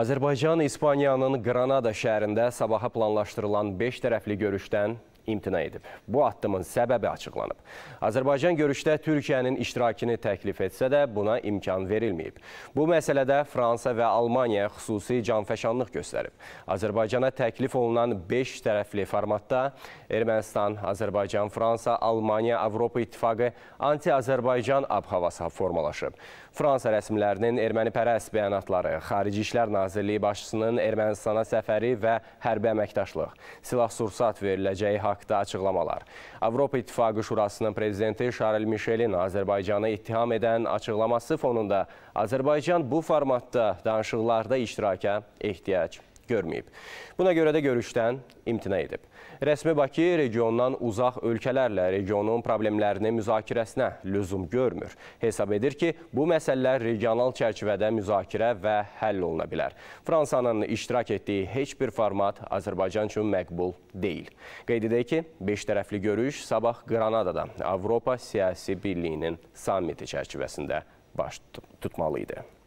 Azərbaycan İspaniyanın Granada şəhərində sabaha planlaşdırılan 5 tərəfli görüşdən imtina edib. Bu addımın səbəbi açıqlanıb. Azərbaycan görüşdə Türkiyənin iştirakını təklif etsə də buna imkan verilməyib. Bu məsələdə Fransa və Almaniya xüsusi canfəşanlıq göstərib. Azərbaycana təklif olunan 5 tərəfli formatda Ermənistan, Azərbaycan, Fransa, Almaniya, Avropa İttifaqı anti-Azərbaycan abhavası formalaşıb. Fransa rəsmilərinin ermənipərəs bəyanatları, Xarici İşlər Nazirliyi başçısının Ermənistana səfəri və hərbi əməkdaşlıq, silah-sursat veriləcəyi haqqında haqda açıqlamalar. Avropa İttifaqı Şurasının prezidenti Şaril Mişelin Azərbaycanı ittiham edən açıqlaması fonunda Azərbaycan bu formatda danışıqlarda iştirakə ehtiyac görməyib. Buna görə də görüşdən imtina edib. Rəsmi Bakı regiondan uzaq ölkələrlə regionun problemlərini müzakirəsinə lüzum görmür. Hesab edir ki, bu məsələlər regional çərçivədə müzakirə və həll oluna bilər. Fransanın iştirak etdiyi heç bir format Azərbaycan üçün məqbul deyil. Qeyd edək ki, beş tərəfli görüş sabah Qranadada Avropa Siyasi Birliyinin sammiti çərçivəsində baş tutmalı idi.